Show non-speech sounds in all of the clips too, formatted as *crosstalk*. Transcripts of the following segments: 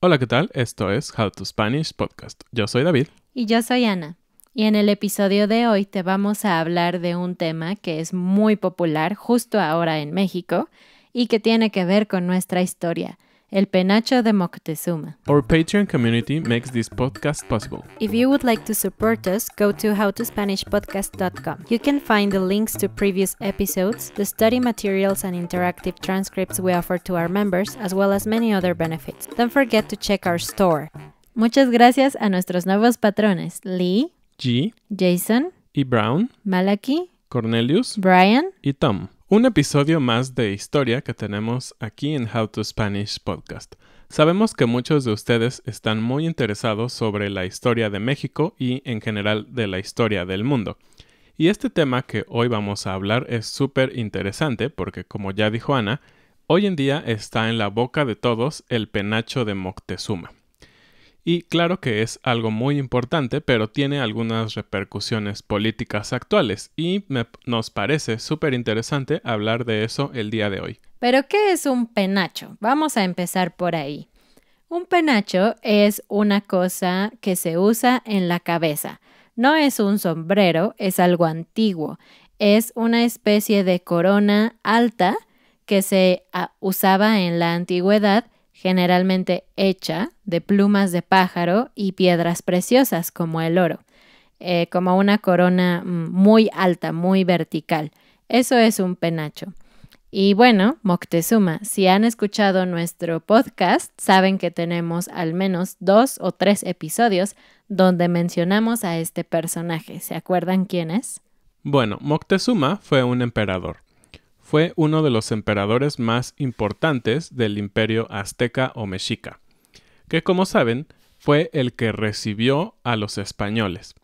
Hola, ¿qué tal? Esto es How to Spanish Podcast. Yo soy David. Y yo soy Ana. Y en el episodio de hoy te vamos a hablar de un tema que es muy popular justo ahora en México y que tiene que ver con nuestra historia, El Penacho de Moctezuma. Our Patreon community makes this podcast possible. If you would like to support us, go to howtospanishpodcast.com. You can find the links to previous episodes, the study materials and interactive transcripts we offer to our members, as well as many other benefits. Don't forget to check our store. Muchas gracias a nuestros nuevos patrones, Lee, G, Jason, y Brown, Malaki, Cornelius, Brian y Tom. Un episodio más de historia que tenemos aquí en How to Spanish Podcast. Sabemos que muchos de ustedes están muy interesados sobre la historia de México y en general de la historia del mundo. Y este tema que hoy vamos a hablar es súper interesante porque, como ya dijo Ana, hoy en día está en la boca de todos el penacho de Moctezuma. Y claro que es algo muy importante, pero tiene algunas repercusiones políticas actuales y nos parece súper interesante hablar de eso el día de hoy. Pero, ¿qué es un penacho? Vamos a empezar por ahí. Un penacho es una cosa que se usa en la cabeza. No es un sombrero, es algo antiguo. Es una especie de corona alta que se ah, usaba en la antigüedad generalmente hecha de plumas de pájaro y piedras preciosas como el oro, eh, como una corona mm, muy alta, muy vertical. Eso es un penacho. Y bueno, Moctezuma, si han escuchado nuestro podcast, saben que tenemos al menos dos o tres episodios donde mencionamos a este personaje. ¿Se acuerdan quién es? Bueno, Moctezuma fue un emperador fue uno de los emperadores más importantes del imperio azteca o mexica, que como saben fue el que recibió a los españoles.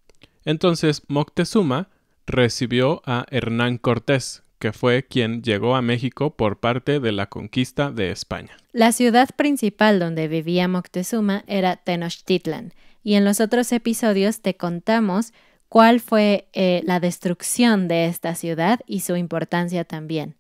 Entonces Moctezuma recibió a Hernán Cortés, que fue quien llegó a México por parte de la conquista de España. La ciudad principal donde vivía Moctezuma era Tenochtitlan, y en los otros episodios te contamos cuál fue eh, la destrucción de esta ciudad y su importancia también.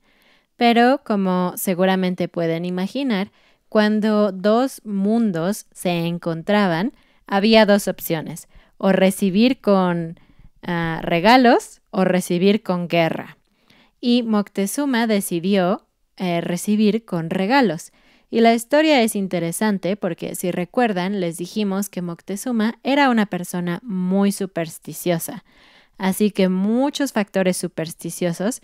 Pero, como seguramente pueden imaginar, cuando dos mundos se encontraban, había dos opciones, o recibir con ah, regalos o recibir con guerra. Y Moctezuma decidió eh, recibir con regalos. Y la historia es interesante porque, si recuerdan, les dijimos que Moctezuma era una persona muy supersticiosa. Así que muchos factores supersticiosos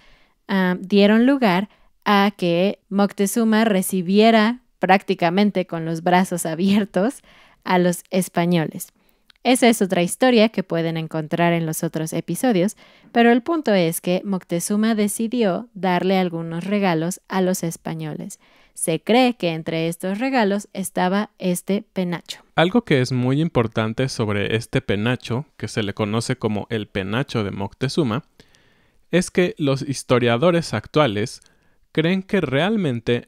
ah, dieron lugar a que Moctezuma recibiera prácticamente con los brazos abiertos a los españoles. Esa es otra historia que pueden encontrar en los otros episodios, pero el punto es que Moctezuma decidió darle algunos regalos a los españoles. Se cree que entre estos regalos estaba este penacho. Algo que es muy importante sobre este penacho, que se le conoce como el penacho de Moctezuma, es que los historiadores actuales creen que realmente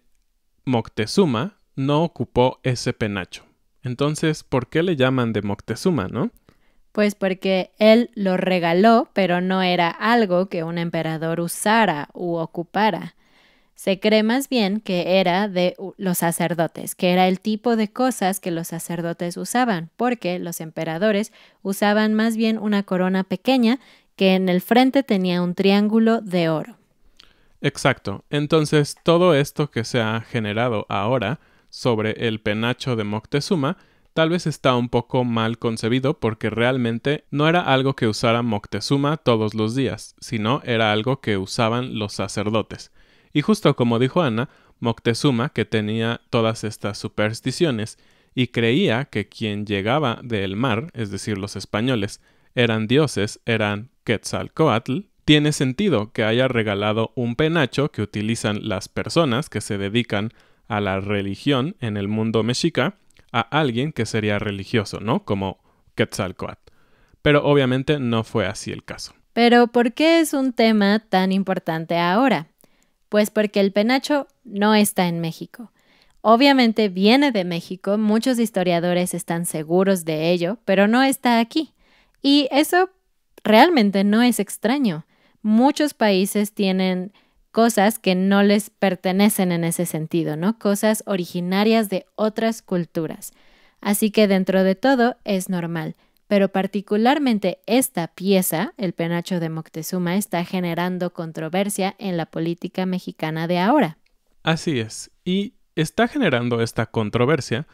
Moctezuma no ocupó ese penacho. Entonces, ¿por qué le llaman de Moctezuma, no? Pues porque él lo regaló, pero no era algo que un emperador usara u ocupara. Se cree más bien que era de los sacerdotes, que era el tipo de cosas que los sacerdotes usaban, porque los emperadores usaban más bien una corona pequeña que en el frente tenía un triángulo de oro. Exacto. Entonces, todo esto que se ha generado ahora sobre el penacho de Moctezuma tal vez está un poco mal concebido porque realmente no era algo que usara Moctezuma todos los días, sino era algo que usaban los sacerdotes. Y justo como dijo Ana, Moctezuma, que tenía todas estas supersticiones y creía que quien llegaba del mar, es decir, los españoles, eran dioses, eran Quetzalcoatl, tiene sentido que haya regalado un penacho que utilizan las personas que se dedican a la religión en el mundo mexica a alguien que sería religioso, ¿no? Como Quetzalcoatl. Pero obviamente no fue así el caso. Pero ¿por qué es un tema tan importante ahora? Pues porque el penacho no está en México. Obviamente viene de México, muchos historiadores están seguros de ello, pero no está aquí. Y eso realmente no es extraño. Muchos países tienen cosas que no les pertenecen en ese sentido, ¿no? Cosas originarias de otras culturas. Así que dentro de todo es normal pero particularmente esta pieza, el penacho de Moctezuma, está generando controversia en la política mexicana de ahora. Así es, y está generando esta controversia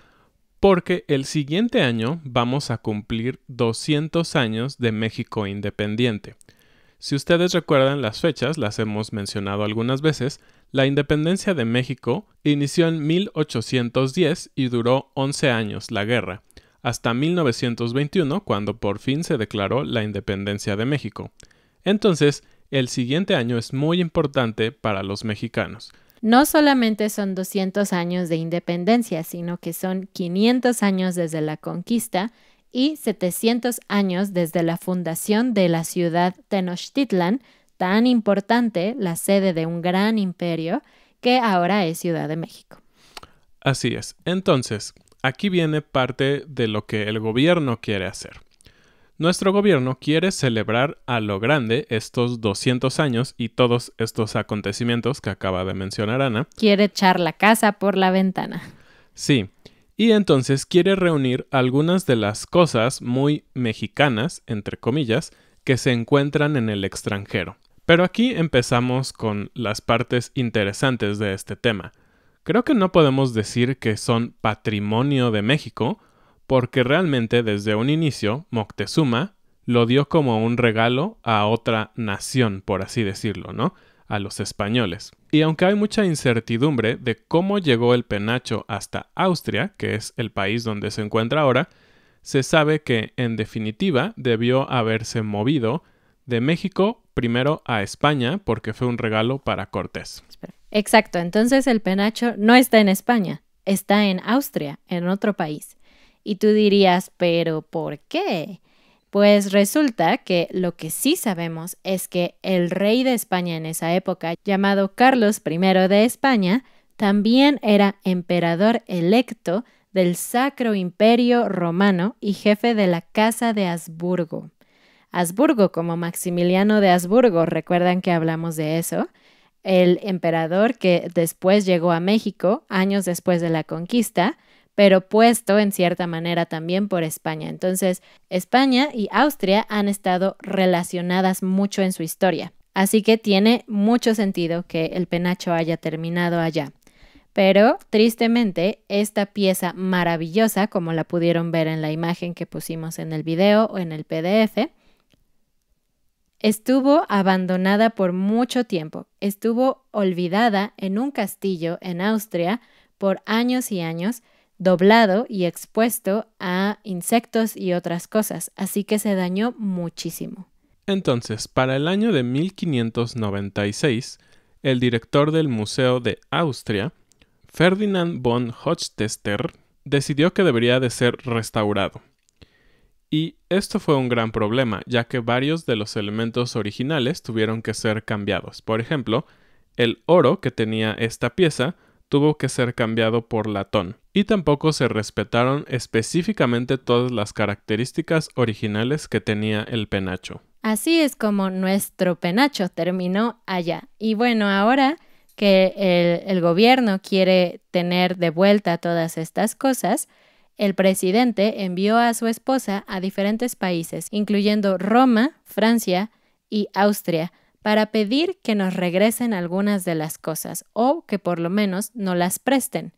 porque el siguiente año vamos a cumplir 200 años de México independiente. Si ustedes recuerdan las fechas, las hemos mencionado algunas veces, la independencia de México inició en 1810 y duró 11 años la guerra hasta 1921 cuando por fin se declaró la independencia de México. Entonces, el siguiente año es muy importante para los mexicanos. No solamente son 200 años de independencia, sino que son 500 años desde la conquista y 700 años desde la fundación de la ciudad Tenochtitlan, tan importante, la sede de un gran imperio, que ahora es Ciudad de México. Así es. Entonces, Aquí viene parte de lo que el gobierno quiere hacer. Nuestro gobierno quiere celebrar a lo grande estos 200 años y todos estos acontecimientos que acaba de mencionar Ana. Quiere echar la casa por la ventana. Sí, y entonces quiere reunir algunas de las cosas muy mexicanas, entre comillas, que se encuentran en el extranjero. Pero aquí empezamos con las partes interesantes de este tema. Creo que no podemos decir que son patrimonio de México, porque realmente desde un inicio Moctezuma lo dio como un regalo a otra nación, por así decirlo, ¿no? A los españoles. Y aunque hay mucha incertidumbre de cómo llegó el penacho hasta Austria, que es el país donde se encuentra ahora, se sabe que en definitiva debió haberse movido de México primero a España porque fue un regalo para Cortés. Exacto, entonces el penacho no está en España, está en Austria, en otro país. Y tú dirías, pero ¿por qué? Pues resulta que lo que sí sabemos es que el rey de España en esa época, llamado Carlos I de España, también era emperador electo del Sacro Imperio Romano y jefe de la Casa de Habsburgo. Habsburgo como Maximiliano de Habsburgo, recuerdan que hablamos de eso, el emperador que después llegó a México, años después de la conquista, pero puesto en cierta manera también por España. Entonces, España y Austria han estado relacionadas mucho en su historia, así que tiene mucho sentido que el penacho haya terminado allá. Pero, tristemente, esta pieza maravillosa, como la pudieron ver en la imagen que pusimos en el video o en el PDF, Estuvo abandonada por mucho tiempo, estuvo olvidada en un castillo en Austria por años y años, doblado y expuesto a insectos y otras cosas, así que se dañó muchísimo. Entonces, para el año de 1596, el director del Museo de Austria, Ferdinand von Hochtester, decidió que debería de ser restaurado. Y esto fue un gran problema, ya que varios de los elementos originales tuvieron que ser cambiados. Por ejemplo, el oro que tenía esta pieza tuvo que ser cambiado por latón, y tampoco se respetaron específicamente todas las características originales que tenía el penacho. Así es como nuestro penacho terminó allá. Y bueno, ahora que el, el gobierno quiere tener de vuelta todas estas cosas, el presidente envió a su esposa a diferentes países, incluyendo Roma, Francia y Austria, para pedir que nos regresen algunas de las cosas o que por lo menos no las presten.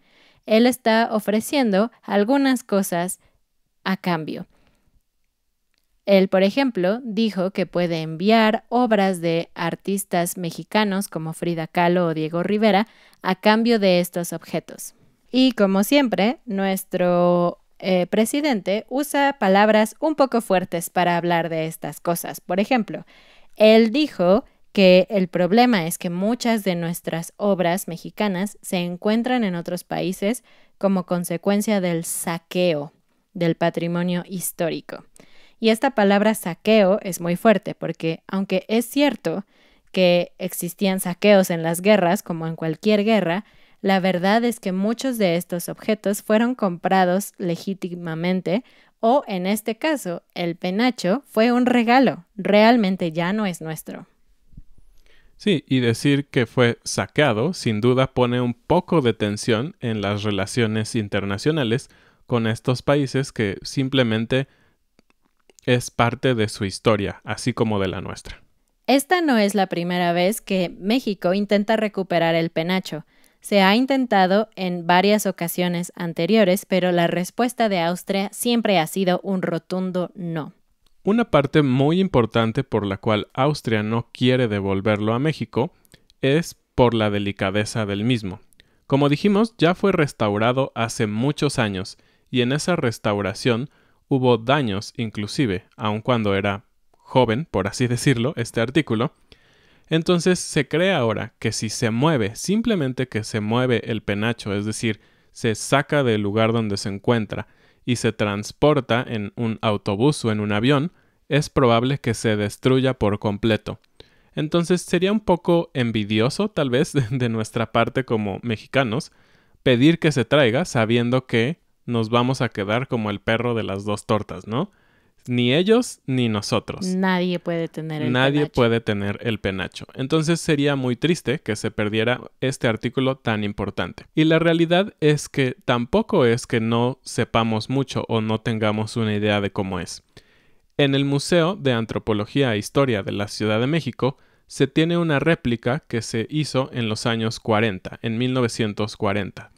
Él está ofreciendo algunas cosas a cambio. Él, por ejemplo, dijo que puede enviar obras de artistas mexicanos como Frida Kahlo o Diego Rivera a cambio de estos objetos. Y como siempre, nuestro eh, presidente usa palabras un poco fuertes para hablar de estas cosas. Por ejemplo, él dijo que el problema es que muchas de nuestras obras mexicanas se encuentran en otros países como consecuencia del saqueo del patrimonio histórico. Y esta palabra saqueo es muy fuerte porque aunque es cierto que existían saqueos en las guerras, como en cualquier guerra, la verdad es que muchos de estos objetos fueron comprados legítimamente o, en este caso, el penacho fue un regalo, realmente ya no es nuestro. Sí, y decir que fue saqueado sin duda pone un poco de tensión en las relaciones internacionales con estos países que simplemente es parte de su historia, así como de la nuestra. Esta no es la primera vez que México intenta recuperar el penacho. Se ha intentado en varias ocasiones anteriores, pero la respuesta de Austria siempre ha sido un rotundo no. Una parte muy importante por la cual Austria no quiere devolverlo a México es por la delicadeza del mismo. Como dijimos, ya fue restaurado hace muchos años y en esa restauración hubo daños inclusive, aun cuando era joven, por así decirlo, este artículo, entonces se cree ahora que si se mueve, simplemente que se mueve el penacho, es decir, se saca del lugar donde se encuentra y se transporta en un autobús o en un avión, es probable que se destruya por completo. Entonces sería un poco envidioso, tal vez, *laughs* de nuestra parte como mexicanos, pedir que se traiga sabiendo que nos vamos a quedar como el perro de las dos tortas, ¿no? Ni ellos ni nosotros. Nadie puede tener el Nadie puede tener el penacho. Entonces sería muy triste que se perdiera este artículo tan importante. Y la realidad es que tampoco es que no sepamos mucho o no tengamos una idea de cómo es. En el Museo de Antropología e Historia de la Ciudad de México se tiene una réplica que se hizo en los años 40, en 1940.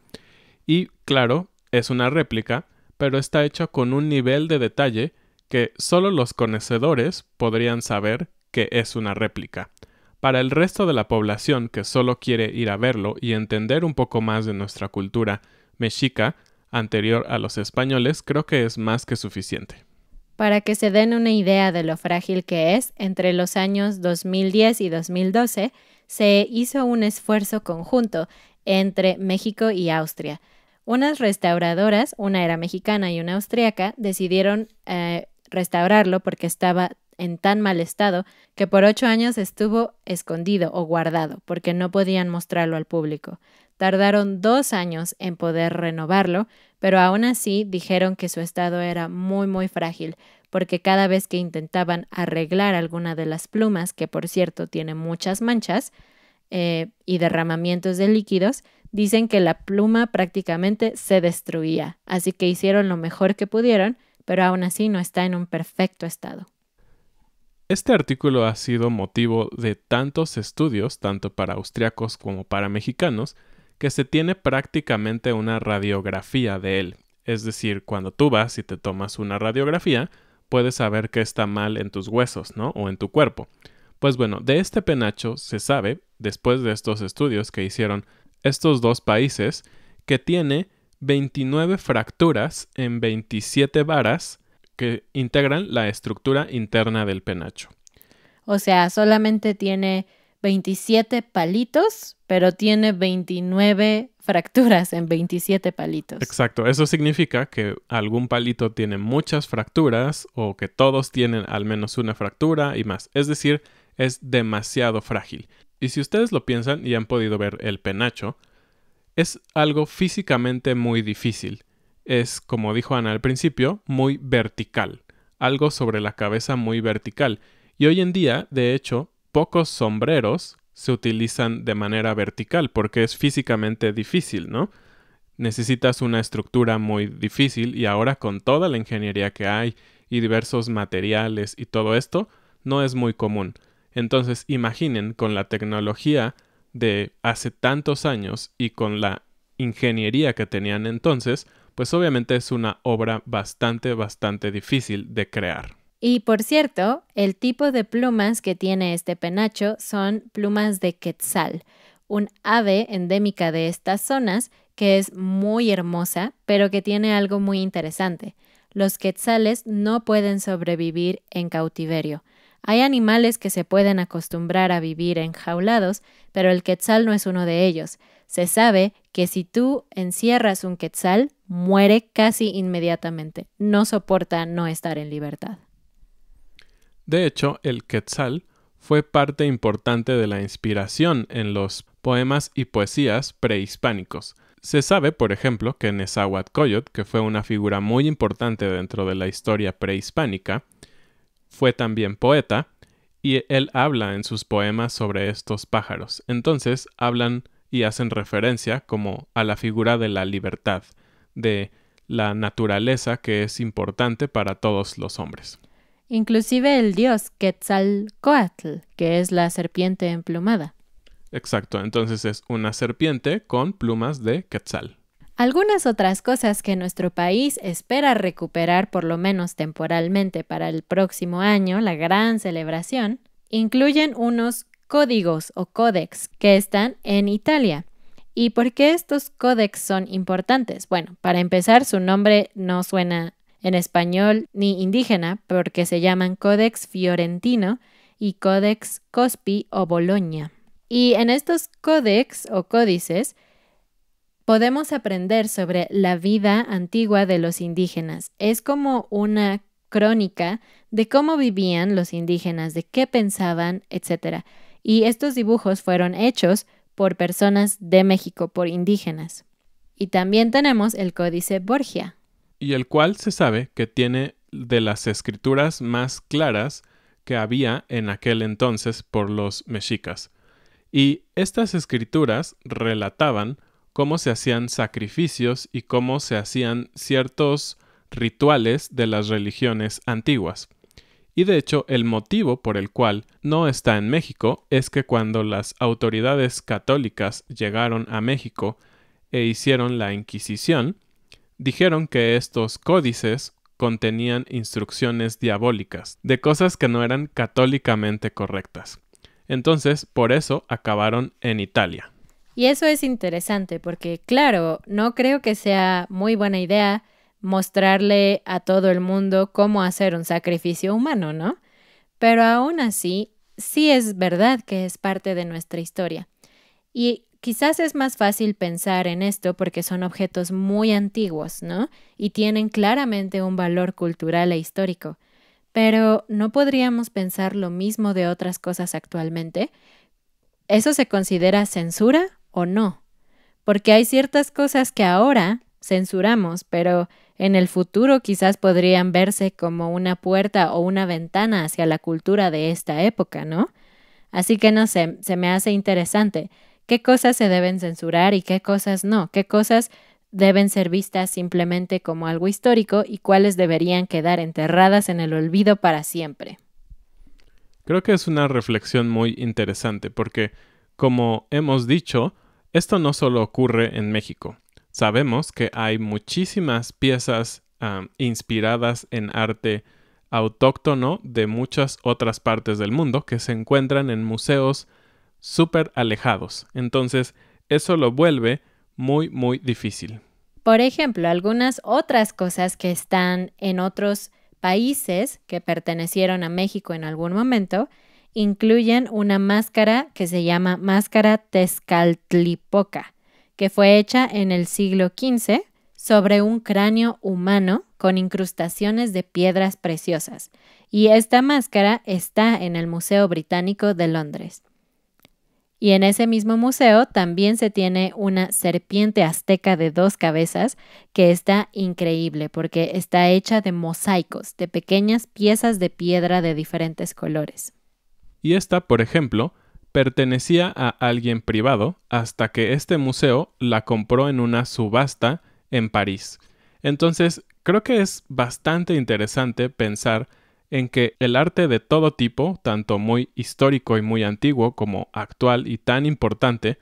Y claro, es una réplica, pero está hecha con un nivel de detalle que solo los conocedores podrían saber que es una réplica. Para el resto de la población que solo quiere ir a verlo y entender un poco más de nuestra cultura mexica, anterior a los españoles, creo que es más que suficiente. Para que se den una idea de lo frágil que es, entre los años 2010 y 2012 se hizo un esfuerzo conjunto entre México y Austria. Unas restauradoras, una era mexicana y una austriaca, decidieron eh, restaurarlo porque estaba en tan mal estado que por ocho años estuvo escondido o guardado porque no podían mostrarlo al público. Tardaron dos años en poder renovarlo, pero aún así dijeron que su estado era muy muy frágil, porque cada vez que intentaban arreglar alguna de las plumas, que por cierto tiene muchas manchas eh, y derramamientos de líquidos, dicen que la pluma prácticamente se destruía, así que hicieron lo mejor que pudieron pero aún así no está en un perfecto estado. Este artículo ha sido motivo de tantos estudios, tanto para austriacos como para mexicanos, que se tiene prácticamente una radiografía de él. Es decir, cuando tú vas y te tomas una radiografía, puedes saber qué está mal en tus huesos, ¿no? O en tu cuerpo. Pues bueno, de este penacho se sabe, después de estos estudios que hicieron estos dos países, que tiene 29 fracturas en 27 varas que integran la estructura interna del penacho. O sea, solamente tiene 27 palitos, pero tiene 29 fracturas en 27 palitos. Exacto, eso significa que algún palito tiene muchas fracturas o que todos tienen al menos una fractura y más. Es decir, es demasiado frágil. Y si ustedes lo piensan y han podido ver el penacho, es algo físicamente muy difícil. Es, como dijo Ana al principio, muy vertical, algo sobre la cabeza muy vertical. Y hoy en día, de hecho, pocos sombreros se utilizan de manera vertical porque es físicamente difícil, ¿no? Necesitas una estructura muy difícil y ahora con toda la ingeniería que hay y diversos materiales y todo esto, no es muy común. Entonces imaginen con la tecnología de hace tantos años y con la ingeniería que tenían entonces, pues obviamente es una obra bastante, bastante difícil de crear. Y por cierto, el tipo de plumas que tiene este penacho son plumas de quetzal, un ave endémica de estas zonas que es muy hermosa, pero que tiene algo muy interesante. Los quetzales no pueden sobrevivir en cautiverio. Hay animales que se pueden acostumbrar a vivir enjaulados, pero el quetzal no es uno de ellos. Se sabe que si tú encierras un quetzal, muere casi inmediatamente. No soporta no estar en libertad. De hecho, el quetzal fue parte importante de la inspiración en los poemas y poesías prehispánicos. Se sabe, por ejemplo, que Nezahualcóyotl, que fue una figura muy importante dentro de la historia prehispánica, fue también poeta y él habla en sus poemas sobre estos pájaros. Entonces hablan y hacen referencia como a la figura de la libertad, de la naturaleza que es importante para todos los hombres. Inclusive el dios Quetzalcoatl, que es la serpiente emplumada. Exacto, entonces es una serpiente con plumas de Quetzal. Algunas otras cosas que nuestro país espera recuperar por lo menos temporalmente para el próximo año, la gran celebración, incluyen unos códigos o códex que están en Italia. ¿Y por qué estos códex son importantes? Bueno, para empezar, su nombre no suena en español ni indígena porque se llaman Códex Fiorentino y Códex Cospi o Boloña. Y en estos códex o códices podemos aprender sobre la vida antigua de los indígenas. Es como una crónica de cómo vivían los indígenas, de qué pensaban, etc. Y estos dibujos fueron hechos por personas de México, por indígenas. Y también tenemos el Códice Borgia. Y el cual se sabe que tiene de las escrituras más claras que había en aquel entonces por los mexicas. Y estas escrituras relataban cómo se hacían sacrificios y cómo se hacían ciertos rituales de las religiones antiguas. Y de hecho, el motivo por el cual no está en México es que cuando las autoridades católicas llegaron a México e hicieron la Inquisición, dijeron que estos códices contenían instrucciones diabólicas, de cosas que no eran católicamente correctas. Entonces, por eso acabaron en Italia. Y eso es interesante porque, claro, no creo que sea muy buena idea mostrarle a todo el mundo cómo hacer un sacrificio humano, ¿no? Pero aún así, sí es verdad que es parte de nuestra historia. Y quizás es más fácil pensar en esto porque son objetos muy antiguos, ¿no? Y tienen claramente un valor cultural e histórico. Pero ¿no podríamos pensar lo mismo de otras cosas actualmente? ¿Eso se considera censura o no, porque hay ciertas cosas que ahora censuramos, pero en el futuro quizás podrían verse como una puerta o una ventana hacia la cultura de esta época, ¿no? Así que no sé, se me hace interesante qué cosas se deben censurar y qué cosas no, qué cosas deben ser vistas simplemente como algo histórico y cuáles deberían quedar enterradas en el olvido para siempre. Creo que es una reflexión muy interesante porque, como hemos dicho, esto no solo ocurre en México. Sabemos que hay muchísimas piezas inspiradas en arte autóctono de muchas otras partes del mundo que se encuentran en museos súper alejados. Entonces, eso lo vuelve muy, muy difícil. Por ejemplo, algunas otras cosas que están en otros países que pertenecieron a México en algún momento incluyen una máscara que se llama máscara Tezcatlipoca, que fue hecha en el siglo XV sobre un cráneo humano con incrustaciones de piedras preciosas, y esta máscara está en el Museo Británico de Londres. Y en ese mismo museo también se tiene una serpiente azteca de dos cabezas que está increíble porque está hecha de mosaicos, de pequeñas piezas de piedra de diferentes colores y esta, por ejemplo, pertenecía a alguien privado hasta que este museo la compró en una subasta en París. Entonces, creo que es bastante interesante pensar en que el arte de todo tipo, tanto muy histórico y muy antiguo como actual y tan importante,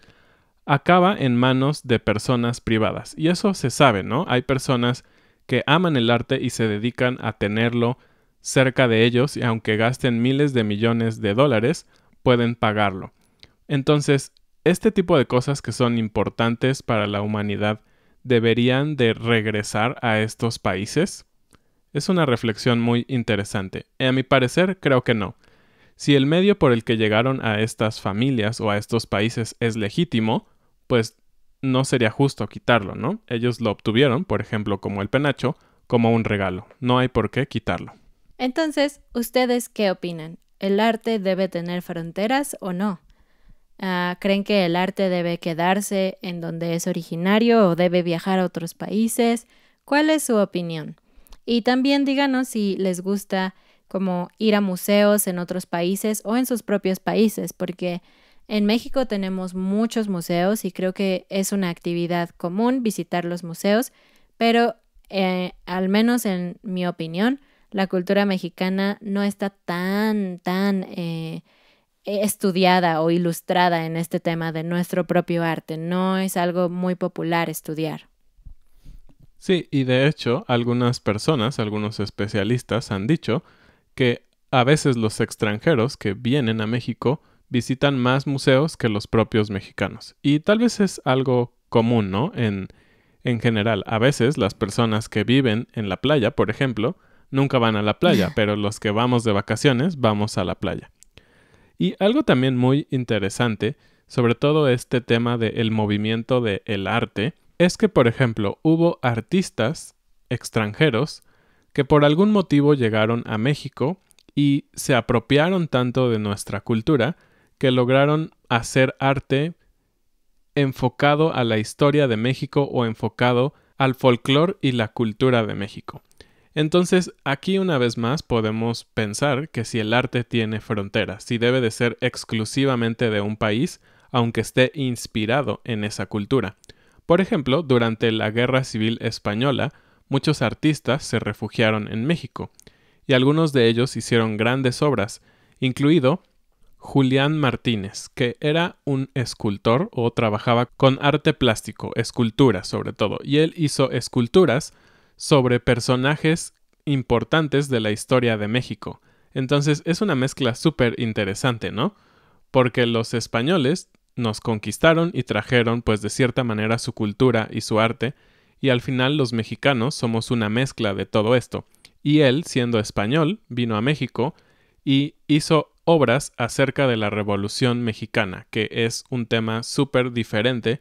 acaba en manos de personas privadas. Y eso se sabe, ¿no? Hay personas que aman el arte y se dedican a tenerlo cerca de ellos y aunque gasten miles de millones de dólares, pueden pagarlo. Entonces, este tipo de cosas que son importantes para la humanidad deberían de regresar a estos países? Es una reflexión muy interesante, eh, a mi parecer creo que no. Si el medio por el que llegaron a estas familias o a estos países es legítimo, pues no sería justo quitarlo, ¿no? Ellos lo obtuvieron, por ejemplo, como el penacho, como un regalo. No hay por qué quitarlo. Entonces, ¿ustedes qué opinan? ¿El arte debe tener fronteras o no? Ah, ¿Creen que el arte debe quedarse en donde es originario o debe viajar a otros países? ¿Cuál es su opinión? Y también díganos si les gusta como ir a museos en otros países o en sus propios países, porque en México tenemos muchos museos y creo que es una actividad común visitar los museos, pero eh, al menos en mi opinión, la cultura mexicana no está tan, tan eh, estudiada o ilustrada en este tema de nuestro propio arte. No es algo muy popular estudiar. Sí, y de hecho, algunas personas, algunos especialistas han dicho que a veces los extranjeros que vienen a México visitan más museos que los propios mexicanos. Y tal vez es algo común, ¿no? En, en general, a veces las personas que viven en la playa, por ejemplo, nunca van a la playa, *laughs* pero los que vamos de vacaciones vamos a la playa. Y algo también muy interesante sobre todo este tema del movimiento del el arte es que, por ejemplo, hubo artistas extranjeros que por algún motivo llegaron a México y se apropiaron tanto de nuestra cultura que lograron hacer arte enfocado a la historia de México o enfocado al folclor y la cultura de México. Entonces, aquí una vez más podemos pensar que si el arte tiene fronteras, si debe de ser exclusivamente de un país, aunque esté inspirado en esa cultura. Por ejemplo, durante la Guerra Civil Española, muchos artistas se refugiaron en México, y algunos de ellos hicieron grandes obras, incluido Julián Martínez, que era un escultor o trabajaba con arte plástico, escultura sobre todo, y él hizo esculturas sobre personajes importantes de la historia de México. Entonces es una mezcla súper interesante, ¿no? Porque los españoles nos conquistaron y trajeron pues de cierta manera su cultura y su arte, y al final los mexicanos somos una mezcla de todo esto. Y él, siendo español, vino a México y hizo obras acerca de la Revolución Mexicana, que es un tema súper diferente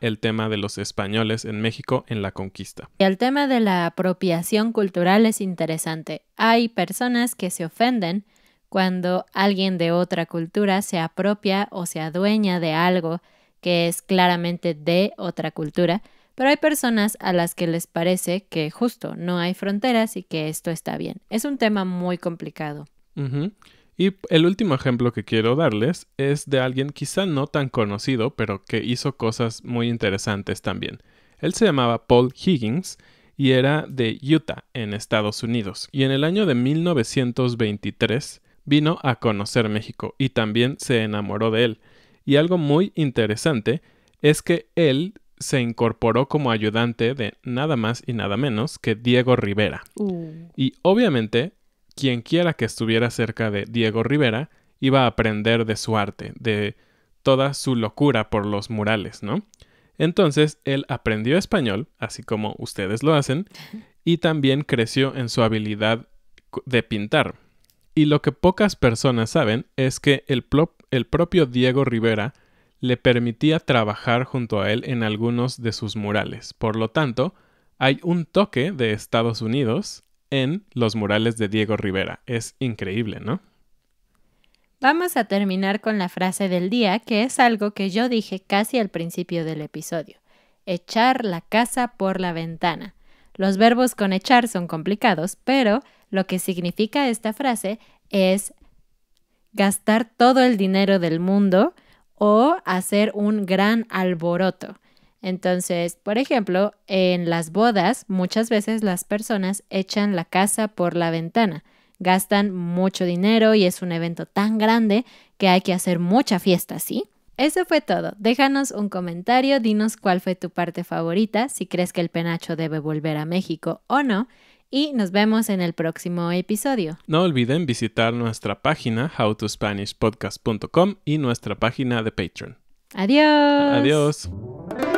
el tema de los españoles en México en la conquista. Y el tema de la apropiación cultural es interesante. Hay personas que se ofenden cuando alguien de otra cultura se apropia o se adueña de algo que es claramente de otra cultura, pero hay personas a las que les parece que justo no hay fronteras y que esto está bien. Es un tema muy complicado. Y el último ejemplo que quiero darles es de alguien quizá no tan conocido, pero que hizo cosas muy interesantes también. Él se llamaba Paul Higgins y era de Utah, en Estados Unidos. Y en el año de 1923 vino a conocer México y también se enamoró de él. Y algo muy interesante es que él se incorporó como ayudante de nada más y nada menos que Diego Rivera. Uh. Y obviamente quienquiera que estuviera cerca de Diego Rivera iba a aprender de su arte, de toda su locura por los murales, ¿no? Entonces él aprendió español, así como ustedes lo hacen, y también creció en su habilidad de pintar. Y lo que pocas personas saben es que el, el propio Diego Rivera le permitía trabajar junto a él en algunos de sus murales. Por lo tanto, hay un toque de Estados Unidos en los murales de Diego Rivera. Es increíble, ¿no? Vamos a terminar con la frase del día, que es algo que yo dije casi al principio del episodio. Echar la casa por la ventana. Los verbos con echar son complicados, pero lo que significa esta frase es gastar todo el dinero del mundo o hacer un gran alboroto. Entonces, por ejemplo, en las bodas muchas veces las personas echan la casa por la ventana, gastan mucho dinero y es un evento tan grande que hay que hacer mucha fiesta, ¿sí? Eso fue todo. Déjanos un comentario, dinos cuál fue tu parte favorita, si crees que el penacho debe volver a México o no, y nos vemos en el próximo episodio. No olviden visitar nuestra página howtospanishpodcast.com y nuestra página de Patreon. Adiós. Adiós.